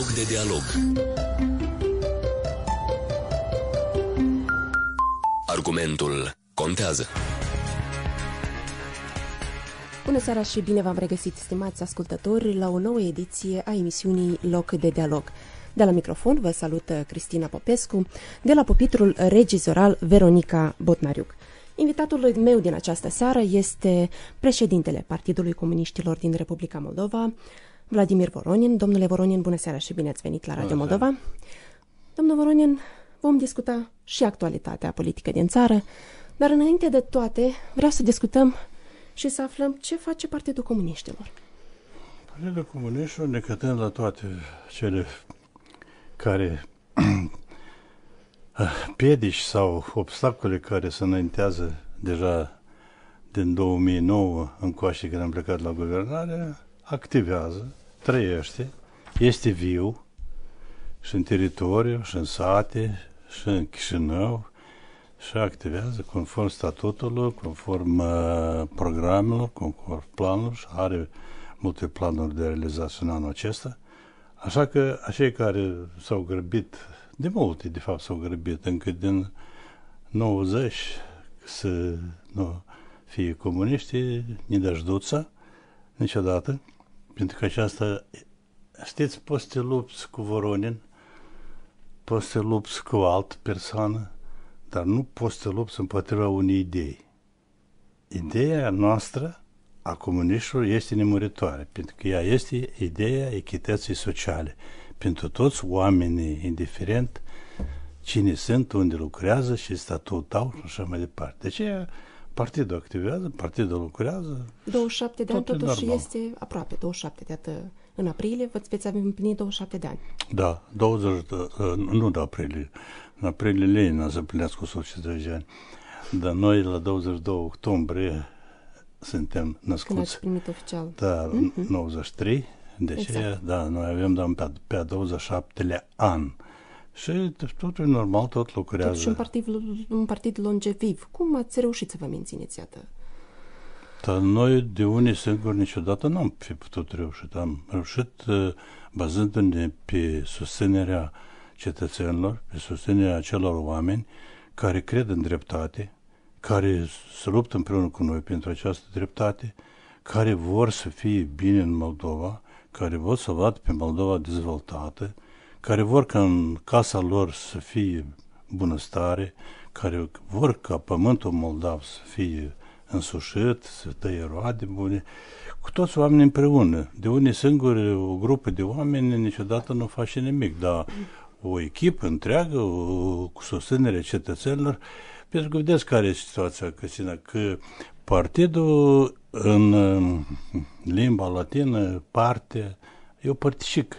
loc de dialog. Argumentul contează. Bună seara și bine v-am regăsit, stimați ascultători, la o nouă ediție a emisiunii Loc de Dialog. De la microfon vă salută Cristina Popescu, de la pupitrul regizoral Veronica Botnariuc. Invitatul meu din această seară este președintele Partidului Comuniștilor din Republica Moldova, Vladimir Voronin. Domnule Voronin, bună seara și bine ați venit la Radio Moldova. Domnul Voronin, vom discuta și actualitatea politică din țară, dar înainte de toate vreau să discutăm și să aflăm ce face Partidul Comuniștilor. Partidul Comuniștilor, cătăm la toate cele care ah, piedici sau obstacole care se înaintează deja din 2009 încoace când am plecat la guvernare, activează trăiește, este viu și în teritoriu, și în sate, și în Chișinău, și activează conform statutului, conform uh, programelor, conform planului și are multe planuri de realizare în anul acesta. Așa că acei care s-au grăbit, de multe de fapt s-au grăbit, încă din 90 să nu fie comuniști, nici de niciodată, pentru că aceasta, știți, poți să te lupți cu Voronin, poți să te lupți cu o altă persoană, dar nu poți să te lupți împotriva unei idei. Ideea noastră a comunistilor este nemuritoare, pentru că ea este ideea echității sociale. Pentru toți oamenii, indiferent cine sunt, unde lucrează și statutul tău și așa mai departe. Deci partidul activează, partidul lucrează. 27 de ani totuși normal. este aproape, 27 de atât. În aprilie vă veți avea împlinit 27 de ani. Da, 20, de, ă, nu de aprilie. În aprilie a să împlinească 130 de ani. Dar noi la 22 octombrie suntem născuți. Când ați primit oficial. Da, mm-hmm. 93. Deci, exact. da, noi avem da, pe, pe 27-lea an. Mm-hmm și totul e normal, tot lucrează. Totuși un partid, un partid longeviv. Cum ați reușit să vă mențineți, iată? Dar noi de unii singuri niciodată n-am fi putut reuși. Am reușit uh, bazându-ne pe susținerea cetățenilor, pe susținerea acelor oameni care cred în dreptate, care se luptă împreună cu noi pentru această dreptate, care vor să fie bine în Moldova, care vor să vadă pe Moldova dezvoltată, care vor ca în casa lor să fie bunăstare, care vor ca pământul moldav să fie însușit, să tăie roade bune, cu toți oamenii împreună. De unii singuri, o grupă de oameni niciodată nu face nimic, dar o echipă întreagă, o, cu susținerea cetățenilor, pentru deci, că vedeți care e situația, Căsina, că partidul în limba latină, parte, e o părticică.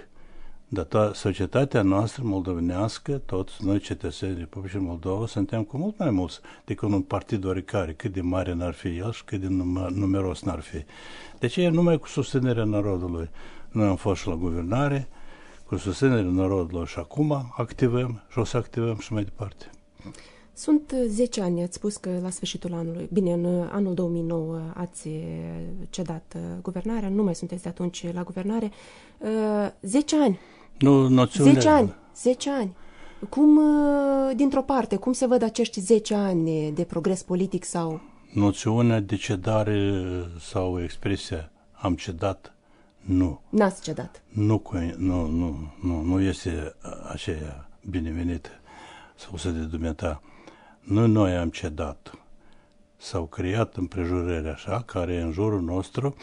Dar ta, societatea noastră moldovenească, toți noi cetățenii Republicii Moldova, suntem cu mult mai mulți decât un partid oricare, cât de mare n-ar fi el și cât de numeros n-ar fi. Deci e numai cu susținerea narodului. Noi am fost și la guvernare, cu susținerea narodului și acum activăm și o să activăm și mai departe. Sunt 10 ani, ați spus că la sfârșitul anului, bine, în anul 2009 ați cedat uh, guvernarea, nu mai sunteți de atunci la guvernare. 10 uh, ani nu, noțiune. 10 ani, 10 ani. Cum, uh, dintr-o parte, cum se văd acești 10 ani de progres politic sau... Noțiunea de cedare sau expresia am cedat, nu. N-ați cedat. Nu, cu, nu, nu, nu, nu este aceea binevenită spusă de dumneata. Nu noi am cedat. S-au creat împrejurări așa, care în jurul nostru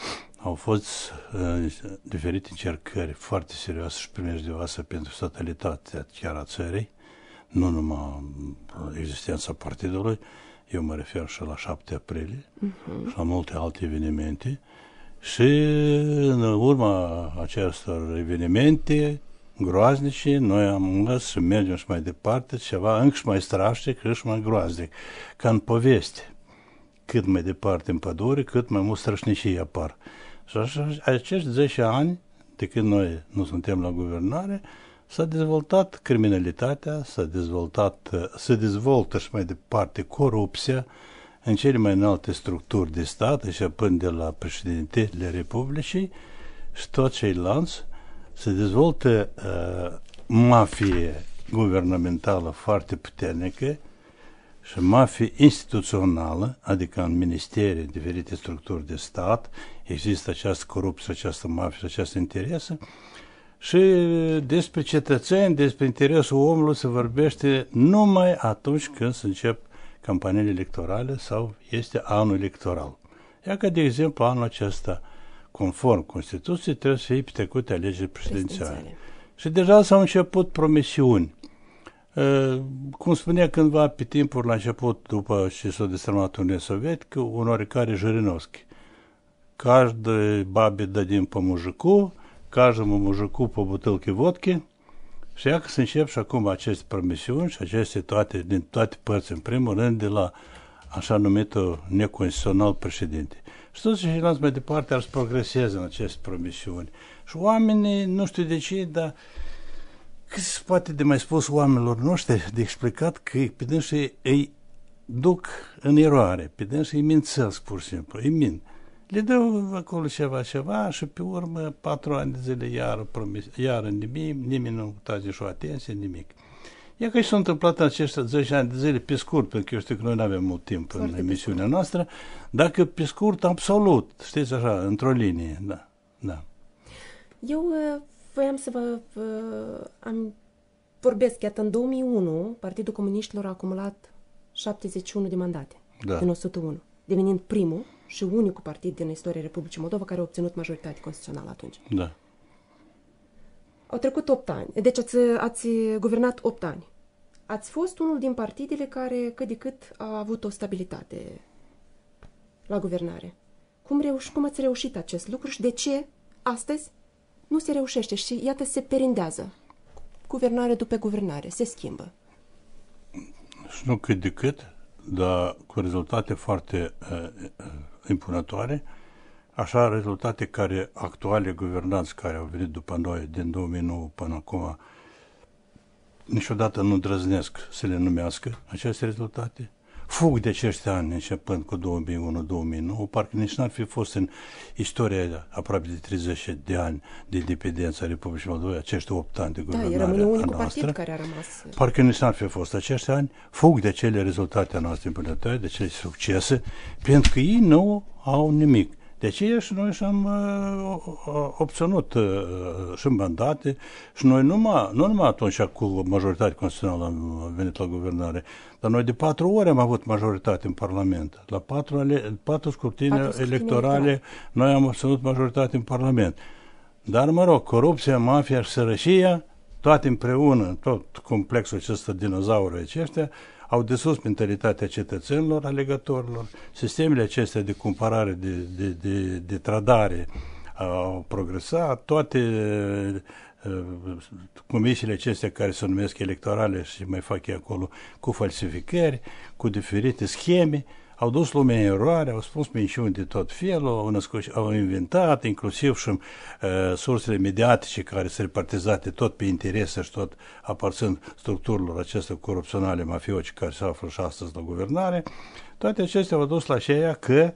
au fost uh, diferite încercări foarte serioase și primejdioase pentru statalitatea chiar a țării, nu numai existența partidului, eu mă refer și la 7 aprilie uh-huh. și la multe alte evenimente. Și în urma acestor evenimente groaznice, noi am mers să mergem și mai departe, ceva încă și mai strașnic, încă și mai groaznic, ca în poveste cât mai departe în pădure, cât mai mult strășnicii apar. Și așa, acești 10 ani, de când noi nu suntem la guvernare, s-a dezvoltat criminalitatea, s-a dezvoltat, uh, se dezvoltă și mai departe corupția în cele mai înalte structuri de stat, și până de la președintele Republicii și tot cei lanț, se dezvoltă uh, mafie guvernamentală foarte puternică, și mafie instituțională, adică în ministerii în diferite structuri de stat, există această corupție, această mafie și această interesă, și despre cetățeni, despre interesul omului se vorbește numai atunci când se încep campaniile electorale sau este anul electoral. Iacă că, de exemplu, anul acesta, conform Constituției, trebuie să fie petrecute alegeri prezidențiale. prezidențiale. Și deja s-au început promisiuni Ă, cum spunea cândva pe timpuri la început, după ce s-a destrămat Uniunea Sovietică, un oricare Жириновski. dă бабе дадим по мужику, каждому мужику pe бутылке vodcă. Și ia că să încep și acum aceste promisiuni și aceste toate, din toate părți, în primul rând de la așa numitul neconstituțional președinte. Și toți ceilalți mai departe ar să progreseze în aceste promisiuni. Și oamenii, nu știu de ce, dar cât se poate de mai spus oamenilor noștri de explicat că pe dânsii îi duc în eroare, pe dânsii îi mințesc pur și simplu, îi mint. Le dau acolo ceva, ceva și pe urmă patru ani de zile iar, promis, iar nimic, nimeni nu trage și o atenție, nimic. E că s-a întâmplat în acești 10 ani de zile, pe scurt, pentru că eu știu că noi nu avem mult timp Foarte în emisiunea scurt. noastră, dacă pe scurt, absolut, știți așa, într-o linie, da, da. Eu voiam să vă uh, am, vorbesc, că în 2001 Partidul Comuniștilor a acumulat 71 de mandate da. din 101, devenind primul și unicul partid din istoria Republicii Moldova care a obținut majoritate constituțională atunci. Da. Au trecut 8 ani. Deci ați, ați guvernat 8 ani. Ați fost unul din partidele care cât de cât a avut o stabilitate la guvernare. Cum, reuș, cum ați reușit acest lucru și de ce astăzi nu se reușește și iată se perindează. Guvernare după guvernare, se schimbă. Și nu cât de cât, dar cu rezultate foarte uh, impunătoare, așa rezultate care actuale guvernanți care au venit după noi din 2009 până acum niciodată nu drăznesc să le numească aceste rezultate fug de acești ani începând cu 2001-2009, parcă nici n-ar fi fost în istoria aproape de 30 de ani de independență a Republicii Moldova, acești 8 ani de guvernare da, era a noastră, partid care a rămas. Parcă nici n-ar fi fost acești ani, fug de cele rezultate noastre implementare, de cele succese, pentru că ei nu au nimic. Deci și noi și-am uh, obținut uh, și mandate și noi numai, nu numai atunci cu majoritate constituțională am venit la guvernare, dar noi de patru ori am avut majoritate în Parlament. La patru, ale, patru scurtine patru electorale da. noi am obținut majoritate în Parlament. Dar, mă rog, corupția, mafia și sărășia, toate împreună, tot complexul acesta dinozaurului aceștia, au desos mentalitatea cetățenilor, alegătorilor. Sistemele acestea de cumpărare, de, de, de, de tradare au progresat, toate uh, comisiile acestea care se numesc electorale și mai fac ei acolo cu falsificări, cu diferite scheme, au dus lumea în eroare, au spus minciuni de tot felul, au, născut, au inventat inclusiv și uh, sursele mediatice care sunt repartizate tot pe interese și tot aparțând structurilor acestea corupționale, mafioci care se află și astăzi la guvernare, toate acestea au dus la aceea că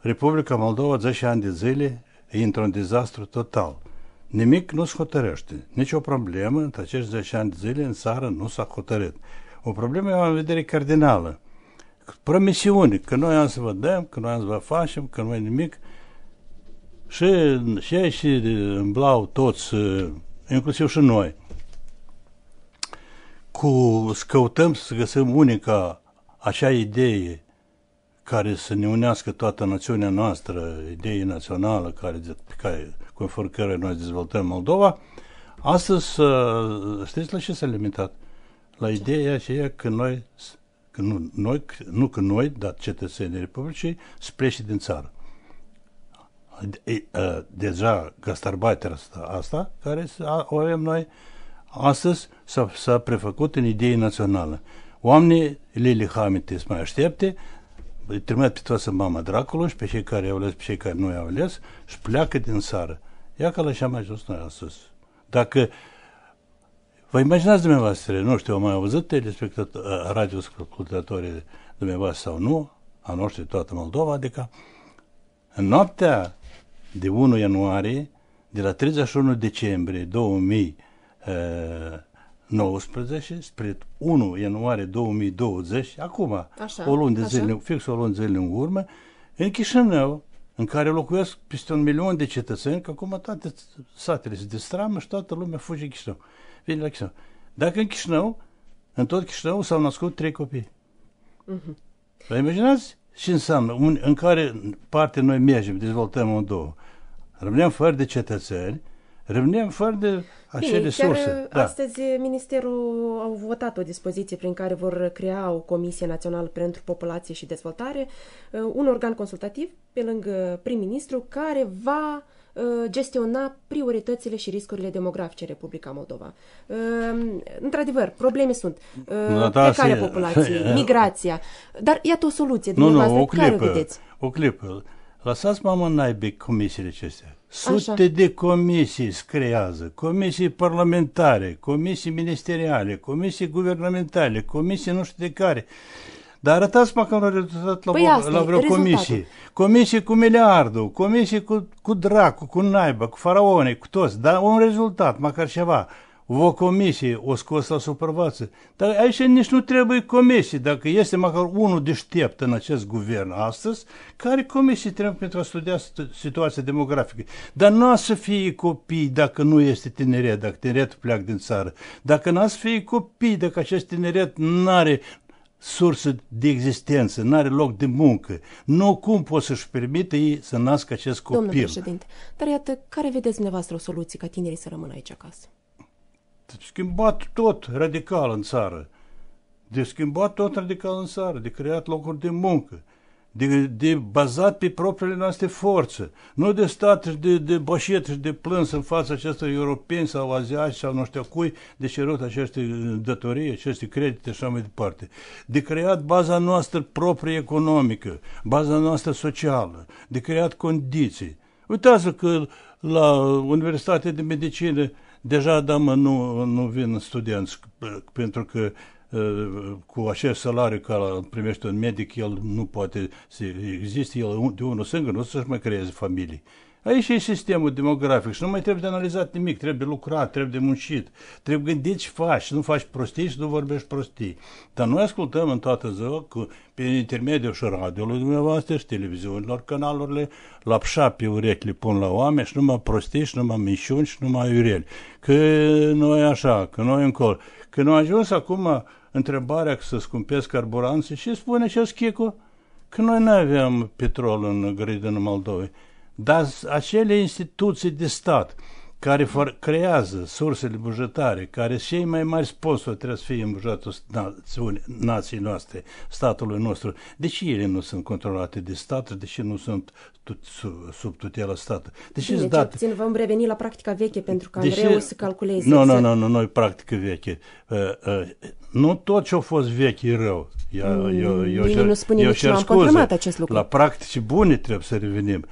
Republica Moldova 10 ani de zile într-un dezastru total. Nimic nu se hotărăște. Nici o problemă în acești 10 ani de zile în țară nu s-a hotărât. O problemă, e am vedere, cardinală promisiuni, că noi am să vă dăm, că noi am să vă facem, că noi nimic. Și, cei și îmblau toți, eh, inclusiv și noi, cu scăutăm să găsim unica acea idee care să ne unească toată națiunea noastră, idee națională care, care, conform care noi dezvoltăm Moldova, astăzi, eh, știți la ce s-a limitat? La ideea aceea că noi că nu, noi, nu că noi, dar cetățenii Republicii, sunt pleși din țară. deja gastarbiter asta, asta care o avem noi astăzi s-a, s-a prefăcut în idei naționale. Oamenii Lili Hamite mai aștepte, îi trimit pe toată mama dracului și pe cei care au ales, pe cei care nu au ales și pleacă din țară. Ia că la așa mai jos noi astăzi. Dacă Vă imaginați dumneavoastră, nu știu, am mai auzit uh, radioascultătorii dumneavoastră sau nu, a noștri toată Moldova, adică în noaptea de 1 ianuarie, de la 31 decembrie 2019 uh, spre 1 ianuarie 2020, acum, așa, o lună de zile, așa. fix o lună de zile în urmă, în Chișinău, în care locuiesc peste un milion de cetățeni, că acum toate satele se destramă și toată lumea fuge în Chișinău fii la Chișinău. Dacă în Chișinău, în tot Chișinău s-au născut trei copii. Uh-huh. Vă imaginați ce înseamnă? Un, în care parte noi mergem, dezvoltăm în două. Rămânem fără de cetățeni, rămânem fără de acele Bine, Chiar uh, Da. Astăzi uh, Ministerul a votat o dispoziție prin care vor crea o Comisie Națională pentru Populație și Dezvoltare, uh, un organ consultativ pe lângă prim-ministru care va uh, Uh, gestiona prioritățile și riscurile demografice Republica Moldova. Uh, într-adevăr, probleme sunt uh, da, da, plecarea populației, migrația, dar iată o soluție. Nu, nu, o clipă, o, clipă. Lăsați în naibii comisiile acestea. Sute Așa. de comisii creează, comisii parlamentare, comisii ministeriale, comisii guvernamentale, comisii nu știu de care. Dar arătați măcar un rezultat la, păi la vreo comisie. Comisie cu miliardul, comisie cu, cu dracu, cu naibă, cu faraone, cu toți. Dar un rezultat, măcar ceva. O comisie o scos la suprafață. Dar aici nici nu trebuie comisie. Dacă este măcar unul deștept în acest guvern astăzi, care comisie trebuie pentru a studia situația demografică? Dar nu să fie copii dacă nu este tineret, dacă tineretul pleacă din țară. Dacă n să fi copii, dacă acest tineret nu are sursă de existență, nu are loc de muncă. Nu cum pot să-și permite ei să nască acest copil. Domnul președinte, dar iată, care vedeți dumneavoastră o soluție ca tinerii să rămână aici acasă? Schimbat tot radical în țară. De schimbat tot radical în țară, de creat locuri de muncă de, de bazat pe propriile noastre forțe, nu de stat și de, de boșet și de plâns în fața acestor europeni sau aziați sau nu știu cui, de cerut aceste uh, datorii, aceste credite și așa mai departe. De creat baza noastră proprie economică, baza noastră socială, de creat condiții. Uitați-vă că la Universitatea de Medicină deja, da, mă, nu, nu vin studenți pentru că Eh, cu acest salariu care îl primește un medic, el nu poate să existe, el de unul singur nu să-și mai creeze familii. Aici e sistemul demografic și nu mai trebuie de analizat nimic, trebuie lucrat, trebuie de muncit, trebuie gândit ce faci, nu faci prostii și nu vorbești prostii. Dar noi ascultăm în toată ziua, cu, prin intermediul și radioului dumneavoastră și televiziunilor, canalurile, lapșa pe urechi le pun la oameni și numai prostii și numai mișuni și numai ureli Că noi așa, că noi încolo. Când a ajuns acum uh, întrebarea că să scumpesc carburanții, și spune ce Schicu Că noi nu aveam petrol în grădină Moldovei. Dar acele instituții de stat, care creează sursele bugetare, care cei mai mari sponsori trebuie să fie în bugetul națiunii, nației noastre, statului nostru. De ce ele nu sunt controlate de stat? De ce nu sunt tut, sub, sub tutela statului? De ce Bine, dat... puțin vom reveni la practica veche, pentru că am Deși... să calculeze. Nu, nu, exact. nu, nu, noi practică veche. Uh, uh, nu tot ce a fost vechi e rău. Eu, mm, eu, eu, eu, nu spune eu am confirmat La practici bune trebuie să revenim.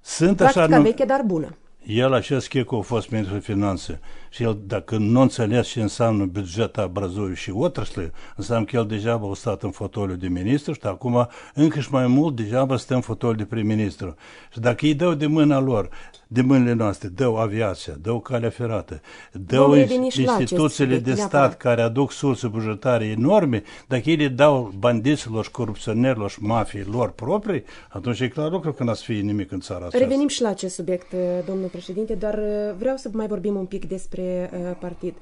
Sunt Practica așa, veche, dar bună. El la chec a fost ministrul finanțe și el, dacă nu înțeles ce înseamnă bugeta образующей și отрасли, înseamnă că el degeaba a stat în fotoliu de ministru și acum încă și mai mult degeaba stă în fotoliu de prim-ministru. Și dacă îi dau de mâna lor, de mâinile noastre, dau aviația, dau calea ferată, dau instituțiile de stat care aduc surse bugetare enorme, dacă ei le dau bandiților și corupționerilor și mafiei lor proprii, atunci e clar lucru că n a să fie nimic în țara asta. Revenim și la acest subiect, domnul președinte, dar uh, vreau să mai vorbim un pic despre fiecare uh, partid.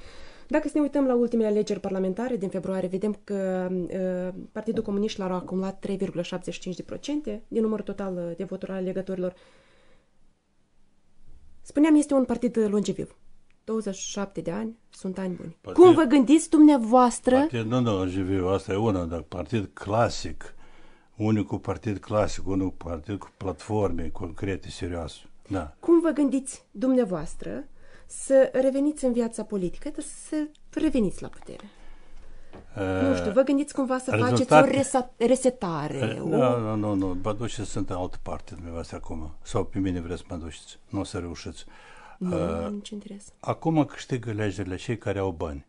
Dacă să ne uităm la ultimele alegeri parlamentare din februarie, vedem că uh, Partidul Comunist l-a acumulat 3,75% din numărul total uh, de voturi ale legătorilor. Spuneam, este un partid longeviv. 27 de ani sunt ani buni. Partid, Cum vă gândiți dumneavoastră? Partid, nu, nu, longeviv, asta e una, dar partid clasic, unicul partid clasic, unul partid cu platforme concrete, serioase. Da. Cum vă gândiți dumneavoastră să reveniți în viața politică, să reveniți la putere. Uh, nu știu, vă gândiți cumva să rezultate... faceți o resetare? Uh, o... Nu, nu, nu, nu. Vă duceți, sunt în altă parte dumneavoastră acum. Sau pe mine vreți să mă duceți. Nu o să reușiți. Nu, uh, nici interes. Acum câștigă alegerile cei care au bani.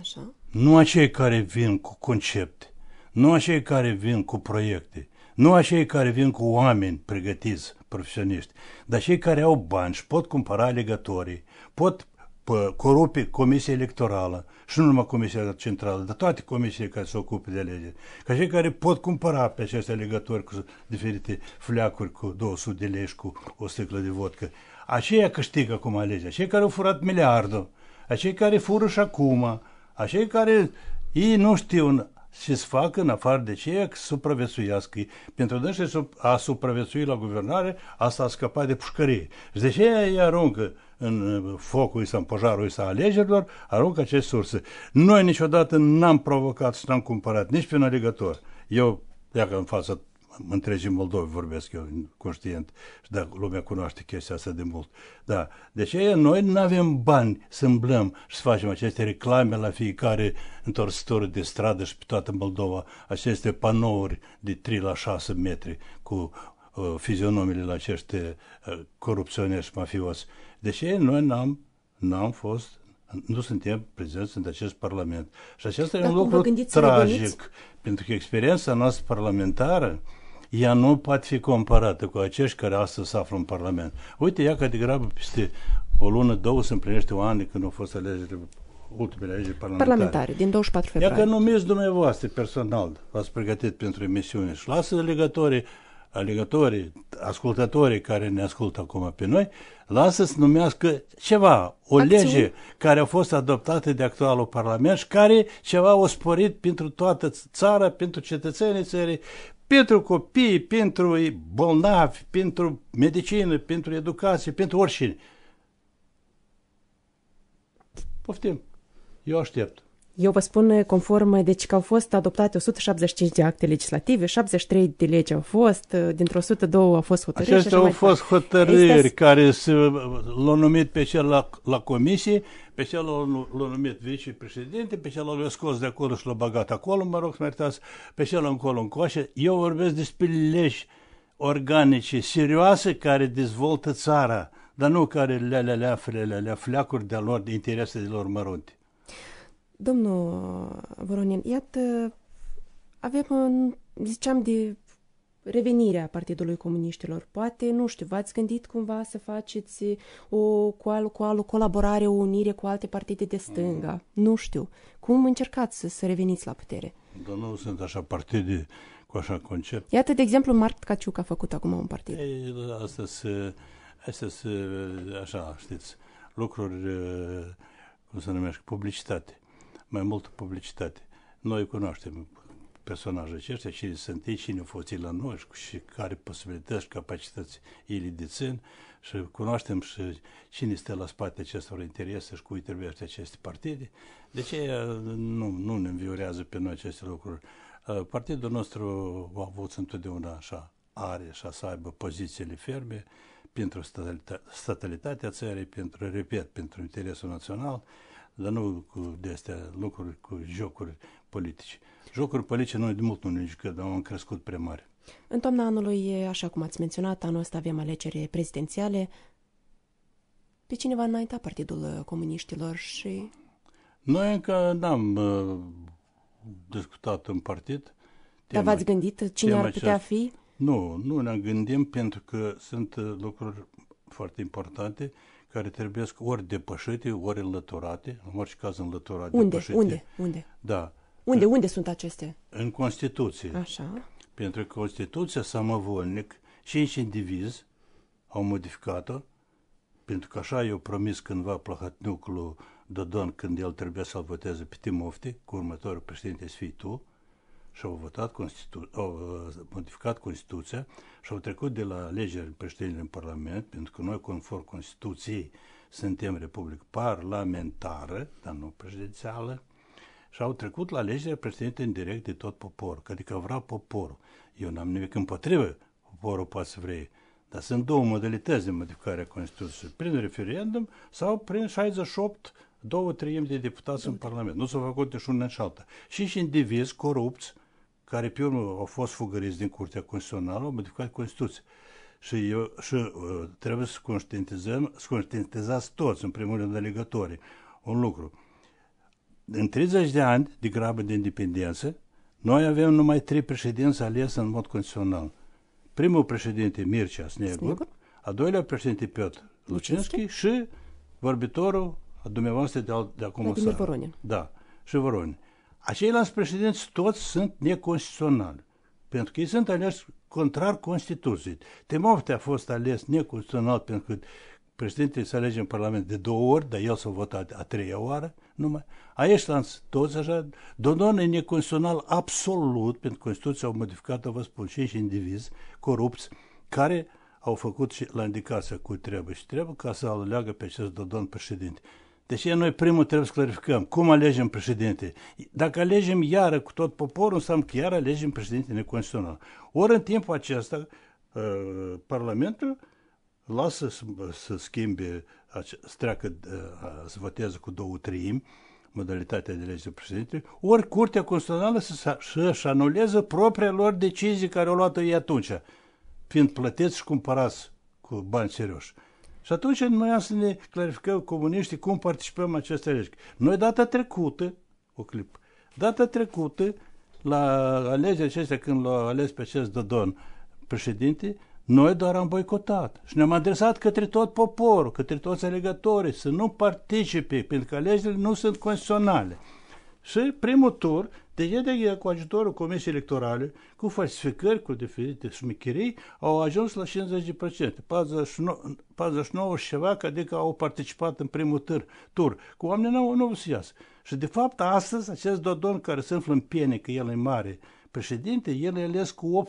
Așa. Nu acei care vin cu concepte, nu acei care vin cu proiecte, nu acei care vin cu oameni pregătiți, profesioniști, dar cei care au bani și pot cumpăra legătorii, pot corupe Comisia Electorală și nu numai Comisia Centrală, dar toate comisiile care se ocupă de lege. Ca cei care pot cumpăra pe aceste legători cu diferite fleacuri cu 200 de lei și cu o sticlă de vodcă. Aceia câștigă acum legea, cei care au furat miliardul, acei care fură și acum, acei care ei nu știu ce să facă în afară de ceea că supraviețuiască. Pentru că a supraviețui la guvernare, asta a scăpat de pușcărie. Și de ce ei aruncă în uh, focul sau în pojarul sau alegerilor, aruncă aceste surse. Noi niciodată n-am provocat și n-am cumpărat nici pe un alegător. Eu, dacă în față întregii Moldovi vorbesc eu, conștient, și dacă lumea cunoaște chestia asta de mult. Da. Deci noi nu avem bani să îmblăm și să facem aceste reclame la fiecare întorsătură de stradă și pe toată Moldova, aceste panouri de 3 la 6 metri cu uh, fizionomile la acești uh, și mafioși. Deși noi n-am, n-am fost nu suntem prezenți în acest Parlament. Și acesta Dar e un lucru tragic, pentru că experiența noastră parlamentară ea nu poate fi comparată cu acești care astăzi se află în Parlament. Uite, ea că grabă peste o lună, două se împlinește o an când au fost alegeri ultimele alegeri parlamentare. Parlamentare, din 24 februarie. Ea că numiți dumneavoastră personal, v-ați pregătit pentru emisiune și lasă legătorii alegătorii, ascultătorii care ne ascultă acum pe noi, lasă să numească ceva, o Acțiuni. lege care a fost adoptată de actualul Parlament și care ceva a sporit pentru toată țara, pentru cetățenii țării, pentru copii, pentru bolnavi, pentru medicină, pentru educație, pentru oricine. Poftim. Eu aștept. Eu vă spun conform, deci că au fost adoptate 175 de acte legislative, 73 de legi au fost, dintre 102 au fost hotărâri. Acestea au fost hotărâri este... care l-au numit pe cel la, la comisie, pe cel l-au numit vicepreședinte, pe cel l-au scos de acolo și l-au băgat acolo, mă rog să meritați, pe cel încolo în coșe. Eu vorbesc despre legi organice, serioase, care dezvoltă țara, dar nu care le-alea, le-alea, le le fleacuri de-a lor, de interesele lor mărunte. Domnul uh, Voronin, iată, avem, uh, ziceam, de revenirea Partidului Comuniștilor. Poate, nu știu, v-ați gândit cumva să faceți uh, o, cu, al, cu al, o colaborare, o unire cu alte partide de stânga. Mm. Nu știu. Cum încercați să, să reveniți la putere? Dar nu sunt așa partide cu așa concept. Iată, de exemplu, Mart Caciuc a făcut acum un partid. Ei, astea se, astea se, așa, știți, lucruri, cum se numește, publicitate mai multă publicitate. Noi cunoaștem personaje aceștia, cine sunt ei, cine au fost ei la noi și care posibilități și capacități ei țin și cunoaștem și cine este la spate acestor interese și cui trebuie aceste partide. De ce uh, nu, nu ne înviorează pe noi aceste lucruri? Uh, partidul nostru a avut întotdeauna așa are și să aibă pozițiile ferme pentru statalitatea țării, pentru, repet, pentru interesul național, dar nu cu de astea lucruri, cu jocuri politice. Jocuri politice noi de mult nu ne jucăm, dar am crescut prea mare. În toamna anului, așa cum ați menționat, anul ăsta avem alegeri prezidențiale. Pe va înainta Partidul Comuniștilor și... Noi încă n-am uh, discutat în partid. Dar v-ați gândit cine ar putea fi? Nu, nu ne gândim pentru că sunt uh, lucruri foarte importante care trebuie ori depășite, ori înlăturate, în orice caz înlăturate, unde, depășite. Unde? Unde? Da. Unde, în, unde sunt aceste? În Constituție. Așa. Pentru că Constituția samovolnic, și indiviz au modificat-o, pentru că așa eu promis cândva Plahotniucului Dodon când el trebuia să-l voteze pe Timofte, cu următorul președinte să fii tu, și au votat Constitu- au modificat uh, Constituția și au trecut de la alegeri președinte în Parlament, pentru că noi, conform Constituției, suntem Republică Parlamentară, dar nu prezidențială, și au trecut la alegeri președinte în direct de tot poporul, adică vrea poporul. Eu n-am nimic împotrivă, poporul poate să vrei, dar sunt două modalități de modificare a Constituției, prin referendum sau prin 68 două treimi de deputați în Parlament. Nu s-au făcut nici una și alta. Și și indivizi corupți care pe urmă au fost fugăriți din Curtea Constituțională, au modificat Constituția. Și, eu, și uh, trebuie să conștientizăm, să conștientizați toți, în primul rând, alegătorii, un lucru. În 30 de ani de grabă de independență, noi avem numai trei președinți alese în mod constituțional. Primul președinte Mircea Snegur, Snegur? a doilea președinte Piotr Lucinski și vorbitorul dumneavoastră de, al, de acum o Voronin. Da, și Voronin. Aceilalți președinți toți sunt neconstituționali, pentru că ei sunt aleși contrar Constituției. Timofte a fost ales neconstituțional pentru că președintele se alege în Parlament de două ori, dar el s-a votat a treia oară numai. Aici toți așa. Dodon e neconstituțional absolut, pentru că Constituția au modificat-o, vă spun, și indivizi corupți, care au făcut și la indicația cu trebuie și trebuie ca să aleagă pe acest Dodon președinte. Deci noi primul trebuie să clarificăm cum alegem președinte. Dacă alegem iară cu tot poporul, înseamnă că iar alegem președinte neconstituțional. Ori în timpul acesta, uh, Parlamentul lasă să, să schimbe, să treacă, uh, să voteze cu două treimi modalitatea de lege președinte, ori Curtea Constituțională să-și anuleze propria lor decizie care au luat-o ei atunci, fiind plătiți și cumpărați cu bani serioși. Și atunci noi să ne clarificăm comuniștii cum participăm aceste alegeri. Noi data trecută, o clip, data trecută, la alegeri acestea, când l-au ales pe acest Dodon președinte, noi doar am boicotat și ne-am adresat către tot poporul, către toți alegătorii, să nu participe, pentru că alegerile nu sunt constituționale și primul tur de ei cu ajutorul Comisiei Electorale, cu falsificări, cu diferite șmecherii, au ajuns la 50%, 49, 49 și ceva, adică au participat în primul tur, tur cu oameni nu, nu se iasă. Și de fapt astăzi acest Dodon care se află în piene, că el e mare președinte, el e ales cu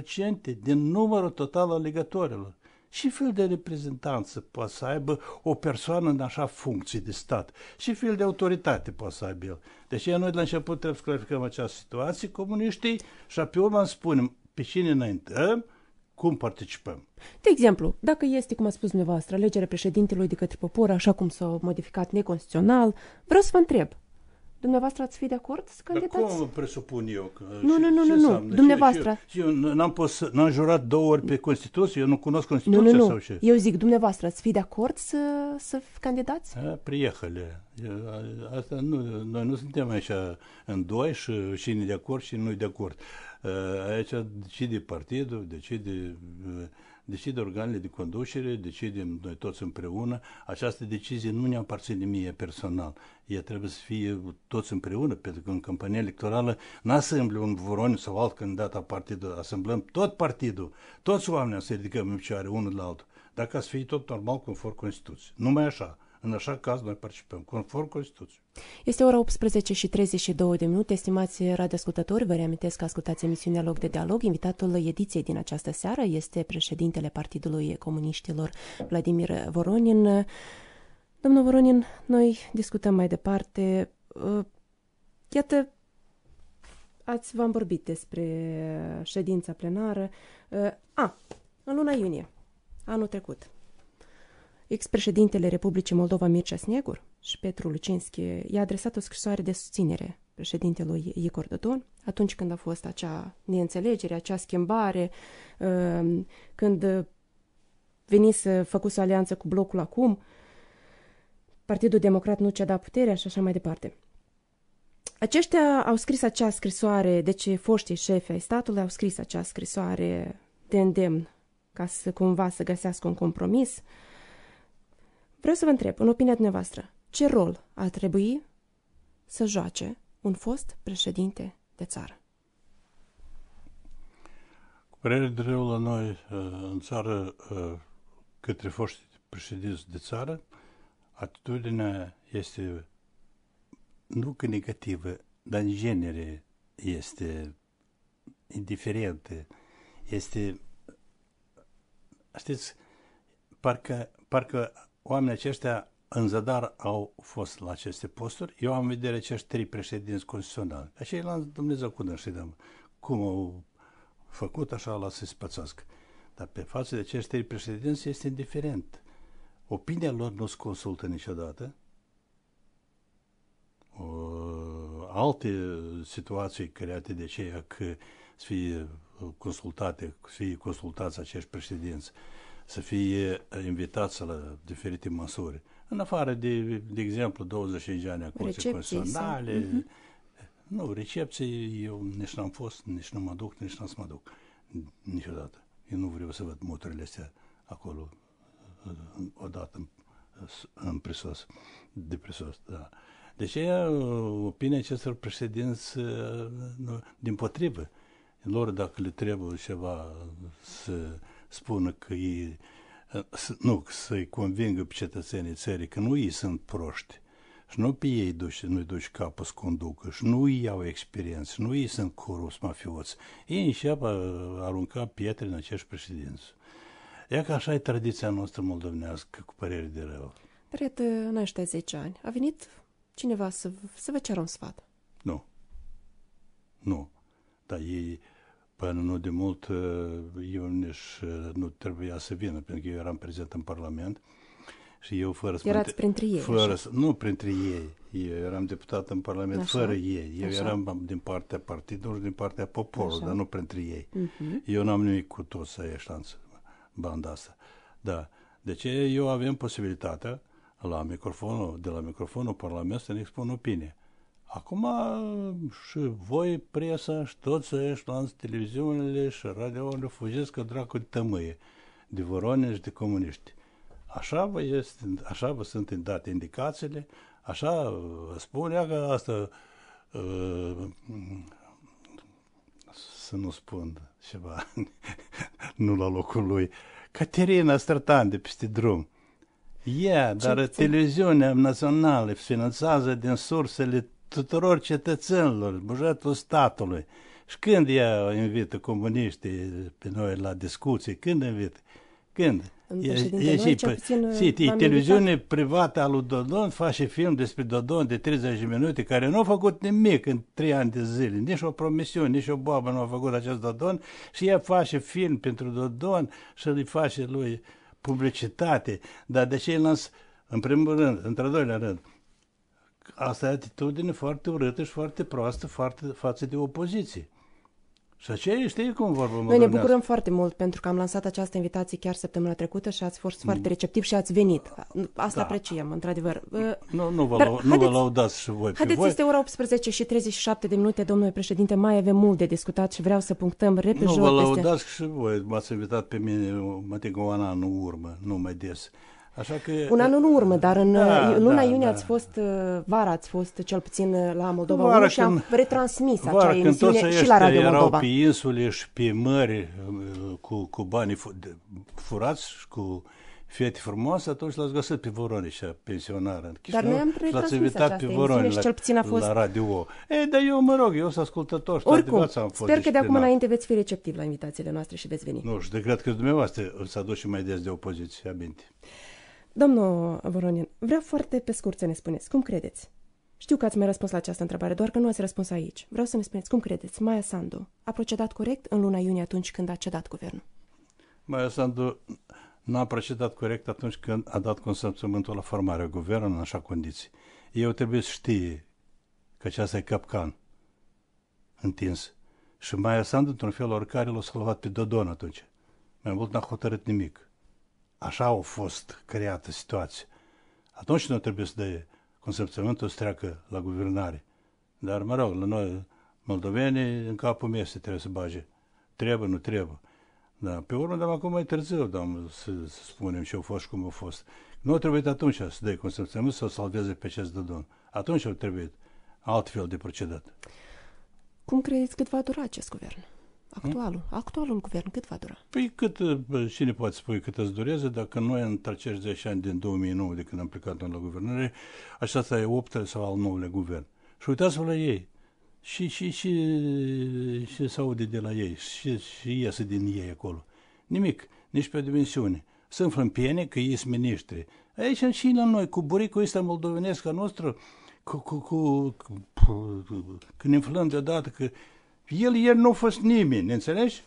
18% din numărul total al legătorilor și fel de reprezentanță poate să aibă o persoană în așa funcție de stat și fel de autoritate poate să aibă el. Deci noi de la început trebuie să clarificăm această situație comuniștii și pe urmă spunem pe cine înaintăm, cum participăm. De exemplu, dacă este, cum a spus dumneavoastră, alegerea președintelui de către popor, așa cum s-a modificat neconstituțional, vreau să vă întreb, Dumneavoastră ați fi de acord să candidați? Dar cum presupun eu? Că, nu, nu, nu, nu, nu, dumneavoastră. Și eu n-am, pos, n-am jurat două ori pe Constituție, eu nu cunosc Constituția nu, nu, nu. sau ce? Eu zic, dumneavoastră, ați fi de acord să, să candidați? A, priehăle, asta nu, noi nu suntem așa în doi și cine de acord și nu de acord. Aici decide partidul, decide... De, decide organele de conducere, decidem noi toți împreună. Această decizie nu ne aparține mie personal. Ea trebuie să fie toți împreună, pentru că în campania electorală nu asemblă un voron sau alt candidat a partidului, asemblăm tot partidul, toți oamenii să ridicăm în picioare unul la altul, dacă ați fi tot normal conform Constituției. Numai așa. În așa caz noi participăm, conform Constituției. Este ora 18 și 32 de minute, estimați radioascultători, vă reamintesc că ascultați emisiunea Loc de Dialog. Invitatul ediției din această seară este președintele Partidului Comuniștilor, Vladimir Voronin. Domnul Voronin, noi discutăm mai departe. Uh, iată, ați v-am vorbit despre ședința plenară. Uh, a, în luna iunie, anul trecut, Ex-președintele Republicii Moldova Mircea Snegur și Petru Lucinski i-a adresat o scrisoare de susținere președintelui Igor Dodon, atunci când a fost acea neînțelegere, acea schimbare, ehm, când veni să făcuse o alianță cu blocul acum, Partidul Democrat nu ceda puterea și așa mai departe. Aceștia au scris acea scrisoare, deci foștii șefi ai statului au scris acea scrisoare de îndemn ca să cumva să găsească un compromis. Uh, Vreau să vă întreb, în opinia dumneavoastră, ce rol a trebui să joace un fost președinte de țară? Cu părere de rău la noi, uh, în țară, uh, către foști președinți de țară, atitudinea este nu că negativă, dar în genere este indiferentă, este, știți, parcă, parcă Oamenii aceștia în zadar au fost la aceste posturi. Eu am vedere acești trei președinți constituționali. e la Dumnezeu cu și dăm cum au făcut așa la să se spățească. Dar pe față de acești trei președinți este indiferent. Opinia lor nu se consultă niciodată. O, alte situații create de ceea că să fie consultate, să fie consultați acești președinți să fie eh, invitați la diferite măsuri. În afară de, de exemplu, 25 de ani a Curții Constituționale, mhm. eh, Nu, recepții eu nici n-am fost, nici nu mă duc, nici n-am să mă duc. Niciodată. Eu nu vreau să văd motorile astea acolo eh, odată în, prisos, de prisos, da. Deci ce opinia acestor președinți, din potrivă, lor dacă le trebuie ceva să spună că ei, ă, nu, să-i convingă pe cetățenii țării că nu ei sunt proști și nu pe ei duci, nu-i duci capul să conducă și nu îi au experiență, nu ei sunt corupți mafioți. Ei înșeapă ă, arunca pietre în acești președinți. Ia că așa e tradiția noastră moldovenească cu păreri de rău. Pret, ă, în ăștia 10 ani, a venit cineva să, să vă ceară un sfat? Nu. Nu. Dar ei Până nu de mult, ă, eu nici ă, nu trebuia să vină, pentru că eu eram prezent în Parlament și eu fără să... Erați printre ei? Fără să, nu printre ei. Eu eram deputat în Parlament așa, fără ei. Eu așa. eram din partea partidului, din partea poporului, dar nu printre ei. Uh-huh. Eu n-am nimic cu toți ieși în banda asta. Da. Deci eu avem posibilitatea la microfonul, de la microfonul Parlamentului să ne expun opinie. Acum și voi, presa, și toți ăștia, lanți televiziunile și radiourile fugesc că dracu tămâie de vorone și de comuniști. Așa vă, este, așa vă sunt date indicațiile, așa ea că asta uh, să nu spun ceva nu la locul lui. Caterina Stratan de peste drum. Ea, yeah, dar televiziunea națională finanțează din sursele tuturor cetățenilor, bugetul statului. Și când ea invită comuniștii pe noi la discuții? Când invită? Când? E, e și, pe, și televiziune privată a lui Dodon face film despre Dodon de 30 minute care nu a făcut nimic în 3 ani de zile, nici o promisiune, nici o boabă nu a făcut acest Dodon și ea face film pentru Dodon și îi face lui publicitate, dar de ce îi în primul rând, într-al doilea rând, Asta e atitudine foarte urâtă și foarte proastă foarte, față de opoziție. Și aceea știi cum vorbim. Noi ne bucurăm foarte mult pentru că am lansat această invitație chiar săptămâna trecută și ați fost foarte mm. receptiv și ați venit. Asta da. apreciem, într-adevăr. Nu, nu, vă, Dar nu haideți, vă laudați și voi. Haideți, voi. este ora 18 și 37 de minute, domnule președinte, mai avem mult de discutat și vreau să punctăm repede. Nu vă laudați peste... și voi, m-ați invitat pe mine, Matigoana, în urmă, nu mai des. Așa că, un an uh, în urmă, dar în da, uh, luna da, iunie da. ați fost, uh, vara ați fost cel puțin la Moldova vara 1 și am retransmis vara, când emisiune și la Radio erau Moldova. pe insule și pe mări cu, cu banii furați și cu fete frumoase, atunci l-ați găsit pe Voronișa, pensionară în Chișinău. Dar noi am L-ați invitat pe Voroni la, cel puțin a fost... la radio. Ei, dar eu mă rog, eu sunt ascultător și Oricum, am fost sper că de acum înainte veți fi receptiv la invitațiile noastre și veți veni. Nu, și de cred că dumneavoastră îl să și mai des de opoziție, aminte. Domnul Voronin, vreau foarte pe scurt să ne spuneți, cum credeți? Știu că ați mai răspuns la această întrebare, doar că nu ați răspuns aici. Vreau să ne spuneți, cum credeți, Maia Sandu a procedat corect în luna iunie atunci când a cedat guvernul? Maia Sandu n-a procedat corect atunci când a dat consimțământul la formarea guvernului în așa condiții. Eu trebuie să știe că aceasta e capcan întins. Și Maia Sandu, într-un fel oricare, l-a salvat pe Dodon atunci. Mai mult n-a hotărât nimic. Așa au fost creată situația. Atunci nu trebuie să dea consimțământul să treacă la guvernare. Dar, mă rog, la noi, moldovenii, în capul se trebuie să bage. Trebuie, nu trebuie. Da, pe urmă, dar acum mai târziu, dar să, să spunem ce au fost și cum au fost. Nu a trebuit atunci să dai consimțământ să o salveze pe acest dădon. Atunci au trebuit altfel de procedat. Cum credeți cât va dura acest guvern? Actualul, actualul guvern, cât va dura? Păi cât, cine poate spune cât îți dureze, dacă noi în acești 10 ani din 2009, de când am plecat la guvernare, așa e 8 sau al 9-lea guvern. Și uitați-vă la ei. Și, și, și, și se aude de la ei, și, și iese din ei acolo. Nimic, nici pe dimensiune. Sunt frâmpiene că ei sunt miniștri. Aici și la noi, cu buricul ăsta moldovenesc al nostru, cu, cu, cu, cu, când înflăm deodată că el ieri nu a fost nimeni, înțelegi?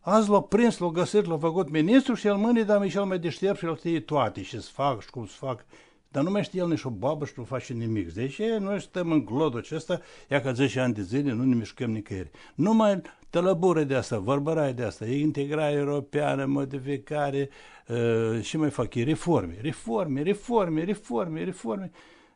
Azi l-a prins, l-a găsit, l-a făcut ministru și el mâine, dar e mai deștept și el știe toate și să fac și cum să fac. Dar nu mai știe el nici o babă și nu face nimic. Deci noi stăm în glodul acesta, ia ca 10 ani de zile, nu ne mișcăm nicăieri. Numai tălăbură de asta, vorbăraie de asta, integrare europeană, modificare uh, și mai fac ei reforme, reforme, reforme, reforme, reforme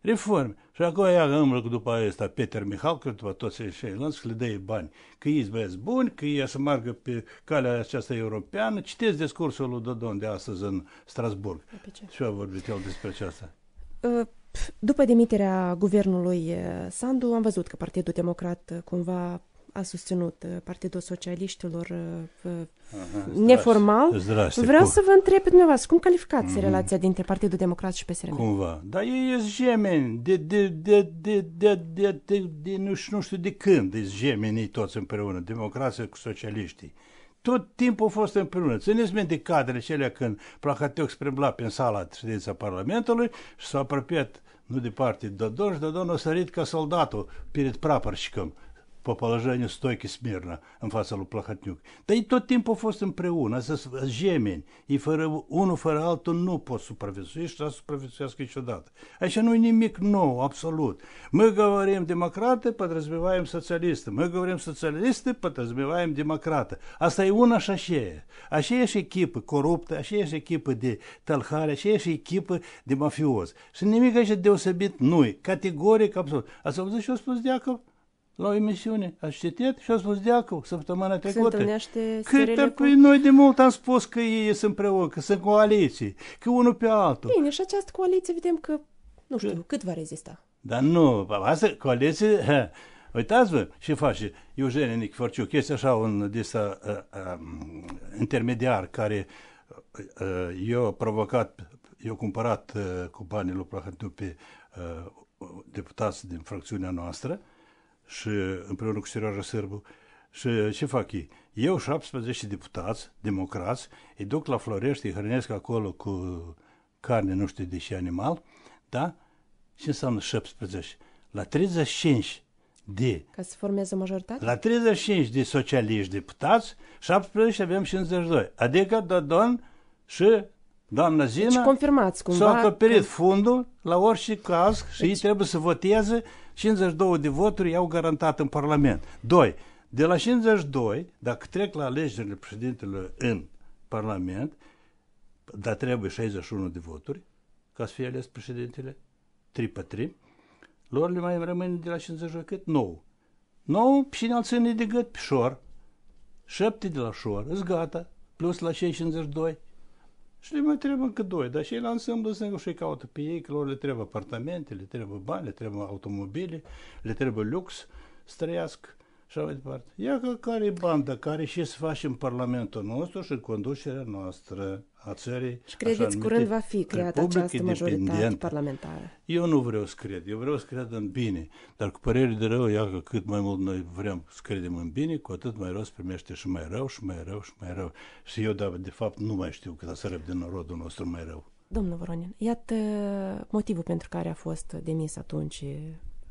reforme. Și acolo ia îmblă după ăsta Peter Mihal, că după toți ceilalți, că le dă bani. Că ei băieți buni, că ei să meargă pe calea aceasta europeană. Citeți discursul lui Dodon de astăzi în Strasburg. Și a vorbit el despre aceasta. Uh, după demiterea guvernului uh, Sandu, am văzut că Partidul Democrat uh, cumva a susținut uh, Partidul Socialiștilor uh, uh, Aha, neformal. Zdraste, Vreau cu... să vă întreb pe dumneavoastră, cum calificați mm-hmm. relația dintre Partidul Democrat și PSRM? Cumva, dar ei sunt gemeni de, de, de, de, de, de, de, de nu, nu știu de când, sunt gemenii toți împreună, democrația cu socialiștii tot timpul a fost împreună. Țineți minte cadrele cele când Placateoc prebla prin sala ședința Parlamentului și s-a apropiat nu departe Dodon și Dodon a sărit ca soldatul pirit prapărșicăm pe poложению stoichi smirnă în fața lui Plahotniuc. Dar ei tot timpul au fost împreună, să gemeni. Ei fără, unul fără altul nu pot supraviețui și să supraviețuiască niciodată. Aici nu e nimic nou, absolut. Мы говорим демократы, подразумеваем социалисты. Мы говорим социалисты, подразумеваем демократы. Asta e una și aceea. Aceeași echipă coruptă, aceeași echipă de tălhare, aceeași echipă de mafioz. Și nimic aici deosebit nu e. Categoric, absolut. Ați auzit ce a spus Diacov? la o emisiune, A citit și a spus Deacu săptămâna trecută. Se Cât cu... Păi noi de mult am spus că ei sunt preoți, că sunt coaliții, că unul pe altul. Bine, și această coaliție vedem că, nu știu, că... cât va rezista. Dar nu, asta coaliție, uitați-vă ce face Eugen Nicforciuc. este așa un disa, uh, uh, intermediar care uh, eu a provocat, eu a cumpărat uh, cu banii lui Plahătiu pe uh, deputați din fracțiunea noastră, uh, și împreună cu Serioara Sârbu. Și ce fac ei? Eu 17 deputați, democrați, îi duc la Florești, îi hrănesc acolo cu carne, nu știu de ce animal, da? Ce înseamnă 17? La 35 de... Ca să formeze majoritate? La 35 de socialiști deputați, 17 avem 52. Adică Dodon da, și doamna deci Zina deci confirmați cumva s-au acoperit că... fundul la orice caz și deci... ei trebuie să voteze 52 de voturi i-au garantat în Parlament. 2. De la 52, dacă trec la alegerile președintelui în Parlament, dar trebuie 61 de voturi ca să fie ales președintele, 3 pe 3, lor le mai rămâne de la 50 cât? 9. 9 și ne ține de gât pe șor. 7 de la șor, îți gata, plus la 52, și le mai trebuie încă doi, dar și ei la ansamblu sunt și caută pe ei, că lor le trebuie apartamente, le trebuie bani, le trebuie automobile, le trebuie lux să trăiască și așa mai departe. Ia că care e banda care și să facem Parlamentul nostru și conducerea noastră a țării. Și credeți curând va fi creată această majoritate parlamentară? Eu nu vreau să cred, eu vreau să cred în bine, dar cu păreri de rău, ia că cât mai mult noi vrem să credem în bine, cu atât mai rău se primește și mai rău, și mai rău, și mai rău. Și eu, dar, de fapt, nu mai știu cât să răb din narodul nostru mai rău. Domnul Voronin, iată motivul pentru care a fost demis atunci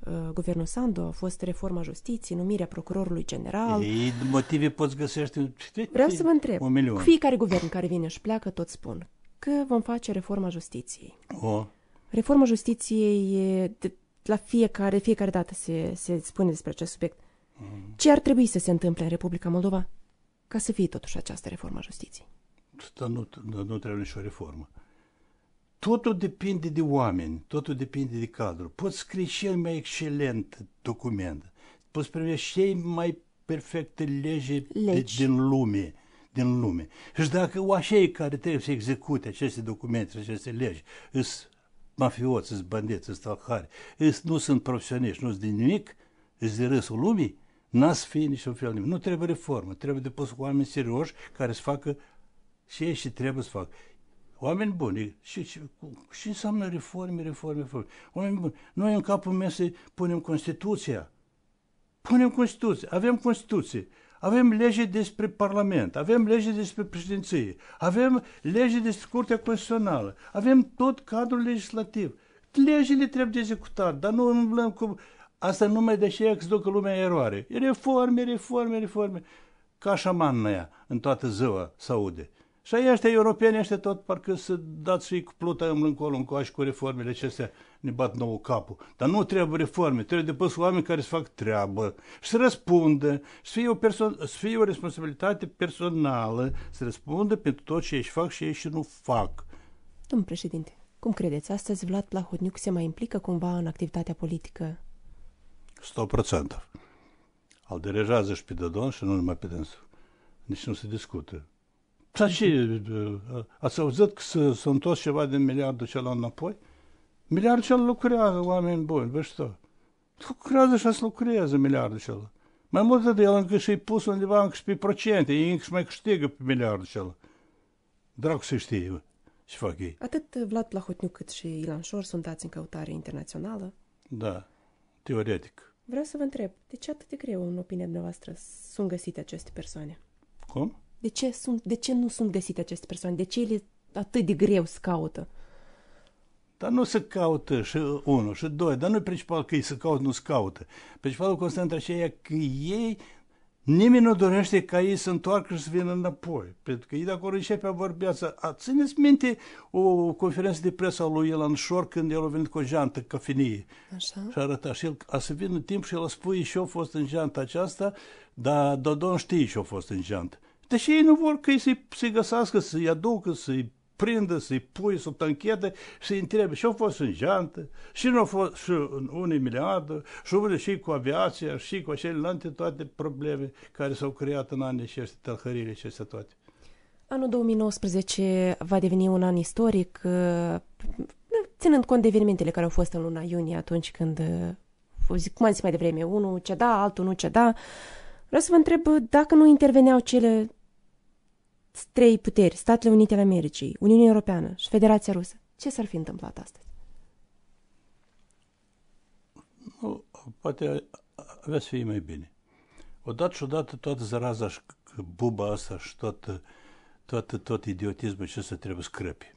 Uh, guvernul Sandu a fost reforma justiției, numirea procurorului general. Ei, motive poți găsești... Vreau să vă întreb. Cu milion. Fiecare guvern care vine și pleacă, tot spun că vom face reforma justiției. O. Reforma justiției, de, la fiecare, fiecare dată se, se spune despre acest subiect. Mm. Ce ar trebui să se întâmple în Republica Moldova ca să fie totuși această reformă a justiției? Dar nu, nu, nu trebuie nicio reformă. Totul depinde de oameni, totul depinde de cadru. Poți scrie cel mai excelent document, poți primi cei mai perfecte lege Legi. de, din lume din lume. Și dacă oașei care trebuie să execute aceste documente, aceste legi, îs mafioți, îs bandiți, îs talhari, îs, nu sunt profesioniști, nu sunt din nimic, îs de râsul lumii, n să fi niciun fel nimic. Nu trebuie reformă, trebuie depus oameni serioși care să facă ce și trebuie să facă. Oameni buni, și, și, și înseamnă reforme, reforme, reforme? Oameni buni, noi în capul mesei punem Constituția. Punem Constituție, avem Constituție, avem lege despre Parlament, avem lege despre președinție, avem lege despre Curtea Constituțională, avem tot cadrul legislativ. Legile trebuie de executat, dar nu umblăm cu... Asta numai de aceea că ducă lumea eroare. Reforme, reforme, reforme. Ca șamană în toată ziua se aude. Și ăștia europeni, ăștia tot parcă să dați și cu pluta în încolo încoași cu reformele acestea, ne bat nouă capul. Dar nu trebuie reforme, trebuie de pus oameni care să fac treabă și să răspundă, și să fie, o perso- să fie o responsabilitate personală, să răspundă pentru tot ce ei fac și ei și nu fac. Domnul președinte, cum credeți, astăzi Vlad Plahotniuc se mai implică cumva în activitatea politică? 100%. Al derejează și pe Dodon și nu numai pe dânsul. Nici nu se discută. Dar și uh, uh, ați auzit că se, a întors ceva din miliardul cel înapoi? Miliardul cel lucrează oameni buni, vă tu. Lucrează și să lucrează miliardul cel. Mai mult de el încă și-i pus undeva încă și pe procente, ei încă și mai câștigă pe miliardul cel. Dracu să știe ce fac ei. Atât Vlad Plahotniuc cât și Ilan Șor sunt dați în căutare internațională. Da, teoretic. Vreau să vă întreb, de ce atât de greu, în opinia dumneavoastră, sunt găsite aceste persoane? Cum? De ce, sunt, de ce nu sunt găsite aceste persoane? De ce ele atât de greu se caută? Dar nu se caută și unul și doi, dar nu principal că ei se caută, nu se caută. Principalul constant așa e că ei, nimeni nu dorește ca ei să întoarcă și să vină înapoi. Pentru că ei dacă începe a vorbi să a, țineți minte o conferință de presă a lui Elan Șor când el a venit cu o jantă cafenie. Așa. Și arăta și el, a să vină timp și el a spui și eu a fost în janta aceasta, dar Dodon știe și a fost în jantă. Deși ei nu vor că ei să-i, să găsească, să-i aducă, să-i prindă, să-i pui sub tanchete și să-i întrebe și-au fost în geantă, și nu au fost și în unii miliardă, și unii și cu aviația, și cu celelalte toate probleme care s-au creat în anii aceste tălhările aceste toate. Anul 2019 va deveni un an istoric, uh, ținând cont de evenimentele care au fost în luna iunie, atunci când, uh, cum am zis mai devreme, unul ceda, altul nu ceda, Vreau să vă întreb dacă nu interveneau cele trei puteri, Statele Unite ale Americii, Uniunea Europeană și Federația Rusă. Ce s-ar fi întâmplat astăzi? Nu, poate avea să fie mai bine. Odată și odată toată zaraza și buba asta și toată, toată, tot idiotismul ce să trebuie scrăpi.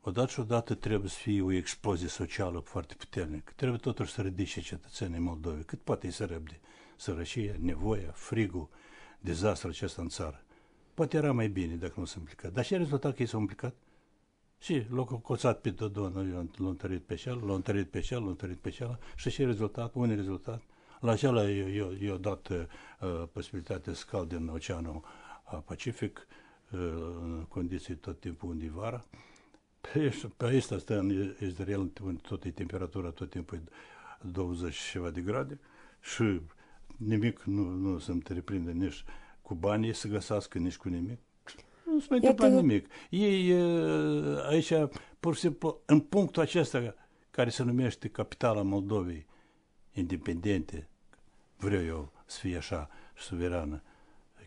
Odată și odată trebuie să fie o explozie socială foarte puternică. Trebuie totuși să ridice cetățenii Moldovei, cât poate să răbde sărăcia, nevoia, frigul, dezastru acesta în țară. Poate era mai bine dacă nu s-a implicat. Dar și rezultat că ei s-au implicat? Și locul coțat pe domnul, l-au întărit pe cealaltă, l-au întărit pe cealaltă, l-au întărit pe cealaltă. Și ce rezultat? Un rezultat? La acela i eu dat uh, posibilitatea să cal din Oceanul uh, Pacific, uh, în condiții tot timpul unde vara. Pe, pe asta stă în Israel, unde tot e temperatura, tot timpul 20 ceva de grade. Și nimic nu, nu se întreprinde nici cu banii să găsească, nici cu nimic. Nu se mai întâmplă nimic. Ei aici, pur și simplu, în punctul acesta care se numește capitala Moldovei, independente, vreau eu să fie așa, suverană,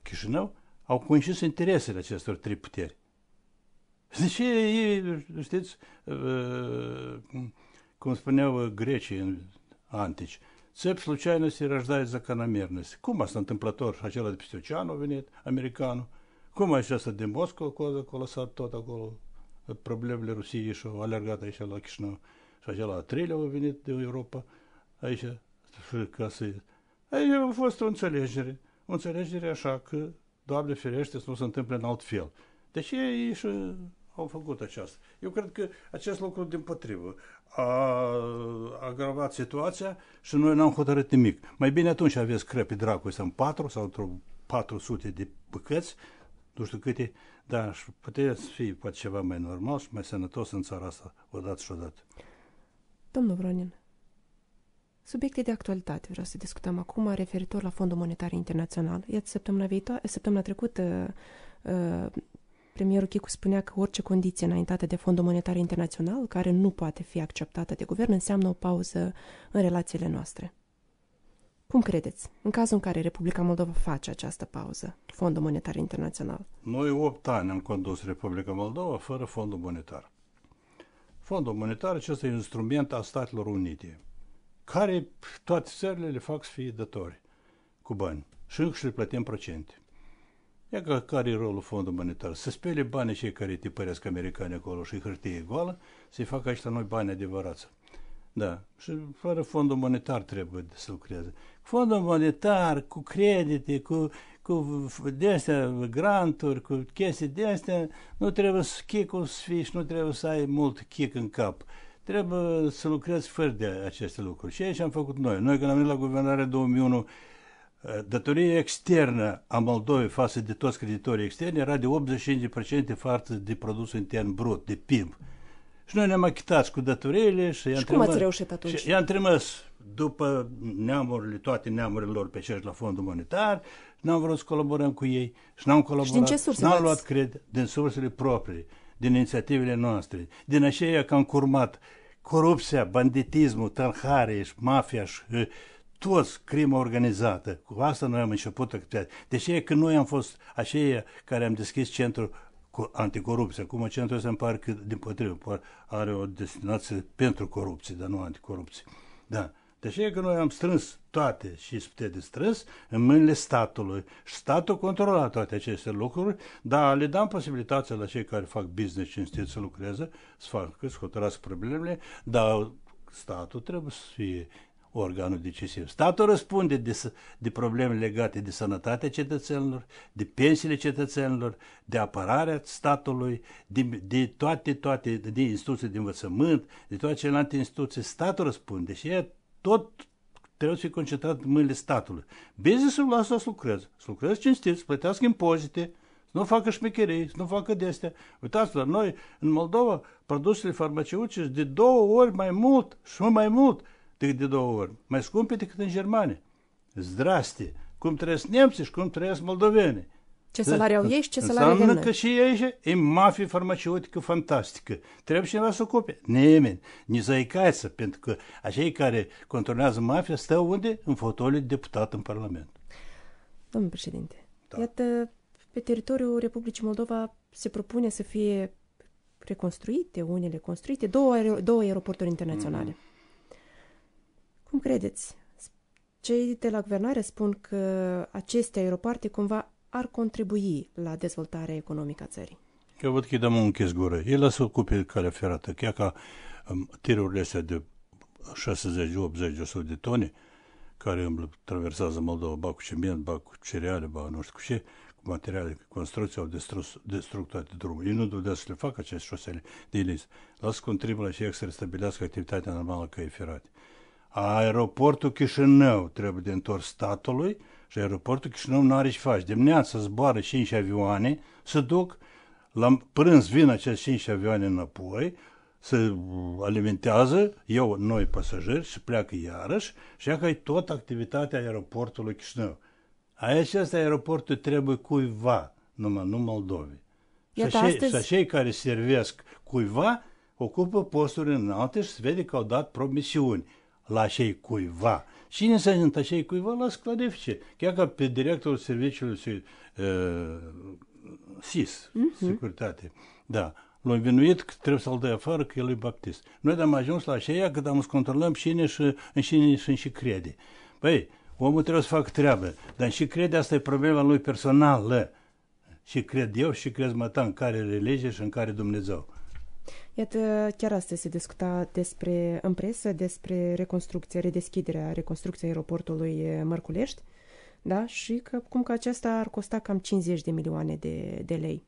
Chișinău, au coincis interesele acestor trei puteri. Deci ei, știți, cum spuneau grecii antici, Цепь случайностей рождает закономерность. Cum asta întâmplător acela de Pistoceanu a venit, americanul, cum aceasta de Moscova acolo, s-a tot acolo, problemele Rusiei și au alergat aici la Chișinău. Și acela a treilea a venit de Europa aici, ca să... Aici a fost o înțelegere. O înțelegere așa că, Doamne ferește, să nu se întâmple în alt fel. Deci ei și au făcut aceasta. Eu cred că acest lucru, din potrivă, a agravat situația și noi n-am hotărât nimic. Mai bine atunci aveți crepi dracu, sunt patru sau într-o 400 de păcăți, nu știu câte, dar și puteți fi poate ceva mai normal și mai sănătos în țara asta, odată și odată. Domnul Vronin, subiecte de actualitate vreau să discutăm acum referitor la Fondul Monetar Internațional. Iată, săptămâna, viitoare, săptămâna trecută uh, uh, Premierul Chicu spunea că orice condiție înaintată de Fondul Monetar Internațional, care nu poate fi acceptată de guvern, înseamnă o pauză în relațiile noastre. Cum credeți, în cazul în care Republica Moldova face această pauză, Fondul Monetar Internațional? Noi 8 ani am condus Republica Moldova fără Fondul Monetar. Fondul Monetar acesta e un instrument al Statelor Unite, care toate țările le fac să fie datori cu bani și încă și le plătim procente. Ia că care e rolul fondului monetar? Să spele banii cei care te păresc americani acolo și hârtie goală, să-i facă ăștia noi bani adevărați. Da. Și fără fondul monetar trebuie să lucreze. Fondul monetar cu credite, cu, cu de-astea, granturi, cu chestii de-astea, nu trebuie să chicul să fii și nu trebuie să ai mult chic în cap. Trebuie să lucrezi fără de aceste lucruri. Și aici am făcut noi. Noi când am venit la guvernare 2001, Э, Datoria externă a Moldovei față de toți creditorii externi era de 85% față de produsul intern brut, de PIB. Și noi ne-am achitat cu datoriile și i-am cum ați reușit atunci? i-am trimis după neamurile, toate neamurile lor pe cei la fondul monetar, n-am vrut să colaborăm cu ei și n-am colaborat. Și din ce surse N-am luat cred din sursele proprii, din inițiativele noastre, din aceea că am curmat corupția, banditismul, tălhare și mafia și toți crimă organizată. Cu asta noi am început activitatea. Deci e că noi am fost aceia care am deschis centrul cu anticorupție. Acum centrul ăsta îmi pare că, din potrivă, are o destinație pentru corupție, dar nu anticorupție. Da. Deci e că noi am strâns toate și spute de strâns în mâinile statului. Și statul controla toate aceste lucruri, dar le dăm posibilitatea la cei care fac business cinstit să lucreze, să facă, să hotărască problemele, dar statul trebuie să fie organul decisiv. Statul răspunde de, de probleme legate de sănătatea cetățenilor, de pensiile cetățenilor, de apărarea statului, de, de toate, toate, de instituții de învățământ, de toate celelalte instituții. Statul răspunde și ea tot trebuie să fie concentrat în mâinile statului. Businessul lasă să lucreze. Să lucreze cinstit, să plătească impozite, să nu facă șmecherii, să nu facă de-astea. Uitați la noi, în Moldova, produsele farmaceutice de două ori mai mult și mai mult – decât de două ori. Mai scumpe decât în Germania. Zdraste! Cum trăiesc nemții și cum trăiesc moldoveni. Ce salariu au ei și ce salarii Înseamnă că și ei e mafie farmaceutică fantastică. Trebuie cineva să ocupe. Nimeni. Nici zăicață, pentru că acei care controlează mafia stau unde? În fotoliu de deputat în Parlament. Domnul președinte, da. iată, pe teritoriul Republicii Moldova se propune să fie reconstruite, unele construite, două, aer- două aeroporturi mm-hmm. internaționale. Mm. Cum credeți? Cei de la guvernare spun că aceste aeroporte cumva ar contribui la dezvoltarea economică a țării. Eu văd că îi dăm un închis gură. El lasă ocupe calea ferată, chiar ca um, tirurile astea de 60, 80, 100 de tone, care îmblă, traversează Moldova, ba cu ciment, ba cu cereale, ba nu știu cu ce, cu materiale, cu construcții, au destrus, destrug toate drumurile. Ei nu dovedează să le facă aceste șosele de ilis. Lasă contribuie la și să restabilească activitatea normală că e ferate aeroportul Chișinău trebuie de întors statului și aeroportul Chișinău nu are ce faci. Dimineața zboară 5 avioane, se duc, la prânz vin aceste 5 avioane înapoi, se alimentează, eu, noi pasageri, și pleacă iarăși, și că e tot activitatea aeroportului Chișinău. Acest aeroport trebuie cuiva, numai nu Moldovei. și, astăzi... și cei care servesc cuiva ocupă posturi înalte și se vede că au dat promisiuni la cei cuiva. Cine se întâmplă cei cuiva, las clarifice. Chiar ca pe directorul serviciului uh, SIS, uh-huh. Mhm. Securitate. Da. L-a învinuit că trebuie să-l dă afară, că el e baptist. Noi am ajuns la ea, că am să controlăm cine și, în cine și, și crede. Păi, omul trebuie să facă treabă, dar și crede asta e problema lui personală. Și cred eu și crezi ta în care religie și în care Dumnezeu. Iată, chiar astăzi se discuta despre, în presă despre reconstrucția, redeschiderea, reconstrucția aeroportului Mărculești, da? și că, cum că acesta ar costa cam 50 de milioane de, de lei.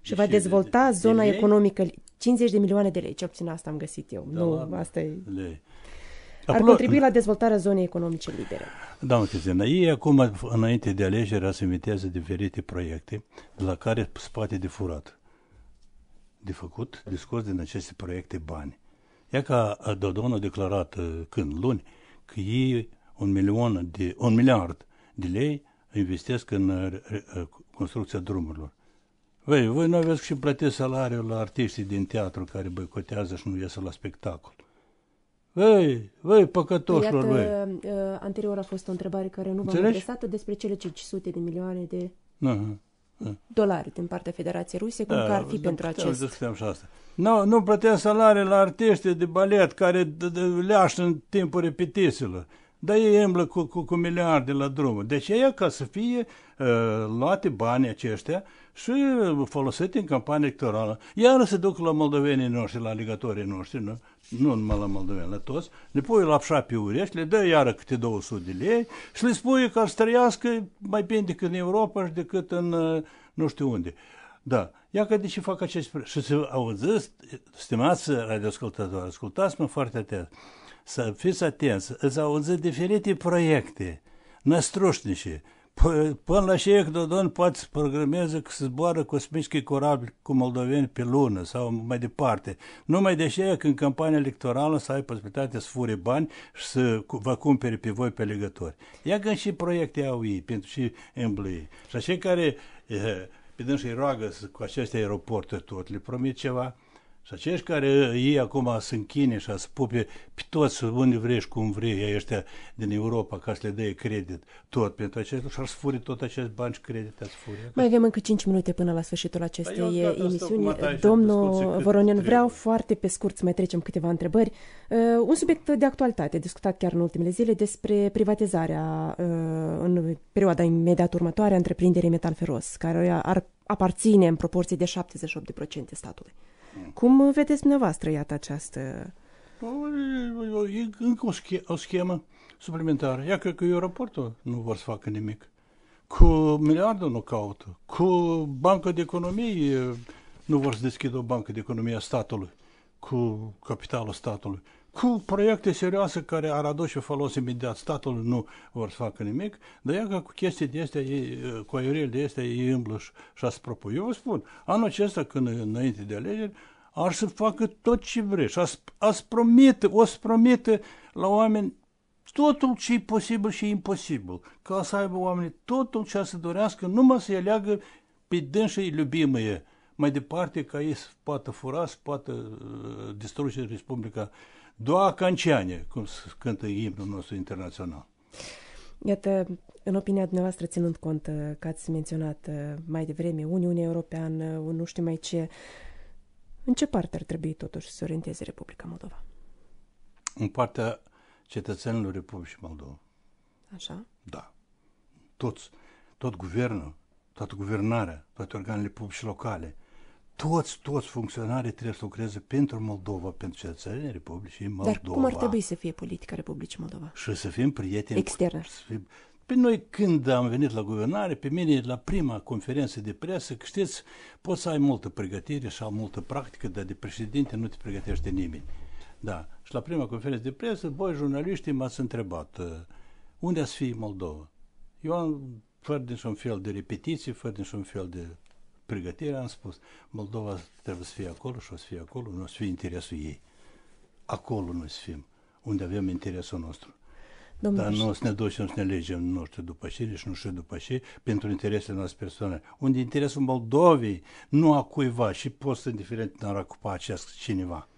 Și va dezvolta de, zona de lei? economică. 50 de milioane de lei, ce puțin asta am găsit eu. Da, nu, asta e. Lei. Acolo, ar contribui la dezvoltarea zonei economice libere. Doamna Cristina, ei acum, înainte de alegeri, asimitează diferite proiecte la care spate de furat de făcut, de scos din aceste proiecte bani. Ea ca Dodon a declarat uh, când luni că ei un, milion de, un miliard de lei investesc în uh, uh, construcția drumurilor. Voi, voi nu aveți și plătiți salariul la artiștii din teatru care boicotează și nu iasă la spectacol. Vei voi, păcătoșilor, Iată, voi. anterior a fost o întrebare care nu v-a adresată despre cele 500 de milioane de... Uh-huh dolari din partea Federației Ruse, cum da, că ar fi da, pentru acest... Discutăm și asta. Nu, nu plăteam salarii la artiști de balet care leașă în timpul repetițiilor. Dar ei îmblă cu, cu, cu miliarde la drum. Deci ei ca să fie uh, luate banii aceștia uh, și folosite în campanie electorală. Iar se duc la moldovenii noștri, la alegătorii noștri, nu, nu numai la moldoveni, la toți, le pui lapșa pe urești, le dă iară câte 200 de lei și le spui că ar străiască mai bine decât în Europa și decât în uh, nu știu unde. Da. Ia că de ce fac acest... Și să auziți, stimați radioascultători, ascultați-mă foarte atent. Să fiți atenți, îți auziți diferite proiecte, năstrușnice, Până la că Dodon poate să programeze că se zboară cosmicii corabli cu moldoveni pe lună sau mai departe. Numai de că când campania electorală să ai posibilitatea să fure bani și să vă cumpere pe voi pe legători. Ia că și proiecte au ei pentru și emblei. Și așa care eh, pe dâns îi roagă cu aceste aeroporturi tot, le promit ceva, și acești care ei acum se închine și să pupe pe toți unde vrei și cum vrei, ei ăștia din Europa, ca să le dă credit tot pentru acest și ar sfuri tot acest bani și credit ați furi. Mai avem încă 5 minute până la sfârșitul păi acestei da, emisiuni. Domnul Voronin vreau foarte pe scurt să mai trecem câteva întrebări. Uh, un subiect de actualitate, discutat chiar în ultimele zile, despre privatizarea uh, în perioada imediat următoare a întreprinderii Metalferos, care ar aparține în proporție de 78% statului. Mm. Cum vedeți dumneavoastră, iată, această... O, păi, e încă o, sche- o schemă suplimentară. Ia cred că eu raportul nu vor să facă nimic. Cu miliardul nu caută. Cu banca de economie nu vor să deschidă o bancă de economie a statului. Cu capitalul statului cu proiecte serioase care ar aduce și folos imediat. Statul nu vor să facă nimic, dar ea că cu chestii de astea, cu aiurel de astea, ei îmblă și și propui. Eu spun, anul acesta, când înainte de alegeri, ar să facă tot ce vrei și ați promite, o să promite la oameni totul ce e posibil și imposibil, ca să aibă oamenii totul ce să dorească, numai să aleagă pe dânșii iubimăie, mai departe ca ei să poată fura, să poată uh, distruge Republica Doa Canceane, cum cântă imnul nostru internațional. Iată, în opinia dumneavoastră, ținând cont uh, că ați menționat uh, mai devreme Uniunea Europeană, uh, nu știu mai ce, în ce parte ar trebui totuși să orienteze Republica Moldova? În partea cetățenilor Republicii Moldova. Așa? Da. Toți, tot guvernul, toată guvernarea, toate organele publice locale, toți, toți funcționarii trebuie să lucreze pentru Moldova, pentru cetățenii Republicii Moldova. Dar cum ar trebui să fie politica Republicii Moldova? Și să fim prieteni. Externă. Cu, să fim, pe păi noi când am venit la guvernare, pe mine la prima conferință de presă, că știți, poți să ai multă pregătire și ai multă practică, dar de președinte nu te pregătește nimeni. Da. Și la prima conferință de presă, voi jurnaliștii m-ați întrebat, unde ați fi Moldova? Eu am, fără niciun fel de repetiții, fără niciun fel de pregătire, am spus, Moldova trebuie să fie acolo și o să fie acolo, nu o să fie interesul ei. Acolo noi să fim, unde avem interesul nostru. Domnul Dar nu o să ne ducem să ne legem, nu știu, după cine nici deci nu știu după ce, pentru interesele noastre persoane. Unde interesul Moldovei, nu a cuiva și poți să indiferent n-ar ocupa acest cineva.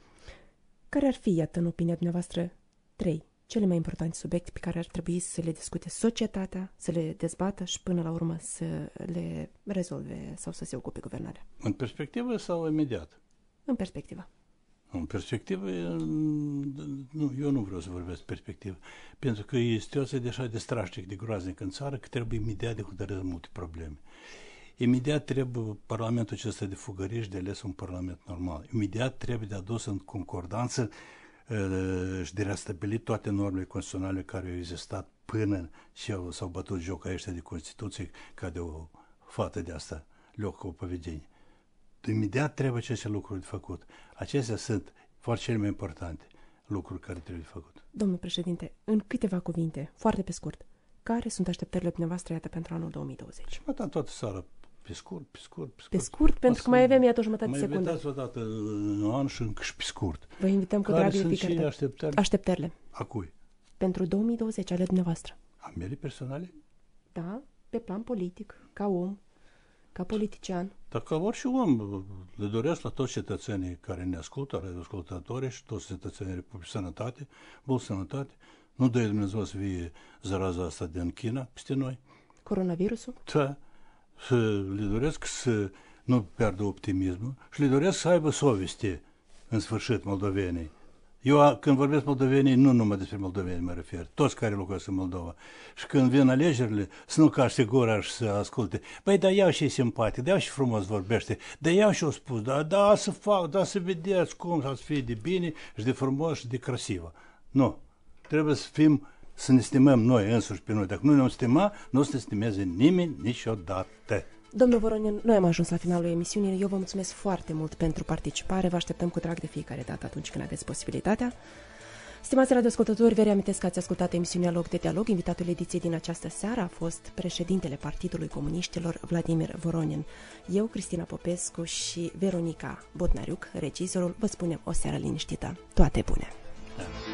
Care ar fi, iată, în opinia dumneavoastră, trei cele mai importante subiecte pe care ar trebui să le discute societatea, să le dezbată și până la urmă să le rezolve sau să se ocupe guvernarea. În perspectivă sau imediat? În perspectivă. În perspectivă, mm, nu, eu nu vreau să vorbesc perspectivă, pentru că e o deja de strașnic, de groaznic în țară, că trebuie imediat de hotărât multe probleme. Imediat trebuie Parlamentul acesta de fugăriș de ales un Parlament normal. Imediat trebuie de adus în concordanță Ă, și din a stabili toate normele constituționale care au existat până și s-au bătut joc aici de Constituție ca de o fată de asta, loc cu povedenie. Imediat trebuie aceste lucruri de făcut. Acestea sunt foarte cele mai importante lucruri care trebuie făcut. Domnul președinte, în câteva cuvinte, foarte pe scurt, care sunt așteptările dumneavoastră, iată, pentru anul 2020? Și mă toată seara? Pe scurt, pe scurt, pe scurt. Pe scurt, pentru că mai avem, iată, o jumătate de secundă. Mai invitați odată în an și încă și pe scurt. Vă invităm cu dragă sunt și așteptări? așteptările? A cui? Pentru 2020, ale dumneavoastră. A mele personale? Da, pe plan politic, ca om, ca politician. Dar ca orice om, le doresc la toți cetățenii care ne ascultă, radioascultătorii și toți cetățenii Republicii Sănătate, bun sănătate, nu dă Dumnezeu să fie zaraza asta din China peste noi. Coronavirusul? Da să le doresc să nu pierdă optimismul și le doresc să aibă soveste în sfârșit moldovenii. Eu când vorbesc moldovenii, nu numai despre moldoveni mă refer, toți care locuiesc în Moldova. Și când vin alegerile, să nu și gura și să asculte. Păi, da, iau și simpatic, da, iau și frumos vorbește, da, iau și o spus, da, da, să fac, da, să vedeți cum să fie de bine și de frumos și de crasivă. Nu. Trebuie să fim să ne stimăm noi însuși pe noi. Dacă nu ne-am stima, nu o să ne stimeze nimeni niciodată. Domnul Voronin, noi am ajuns la finalul emisiunii. Eu vă mulțumesc foarte mult pentru participare. Vă așteptăm cu drag de fiecare dată atunci când aveți posibilitatea. Stimați radioascultători, vă reamintesc că ați ascultat emisiunea Loc de Dialog. Invitatul ediției din această seară a fost președintele Partidului Comuniștilor, Vladimir Voronin. Eu, Cristina Popescu și Veronica Botnariuc, regizorul, vă spunem o seară liniștită. Toate bune! Da.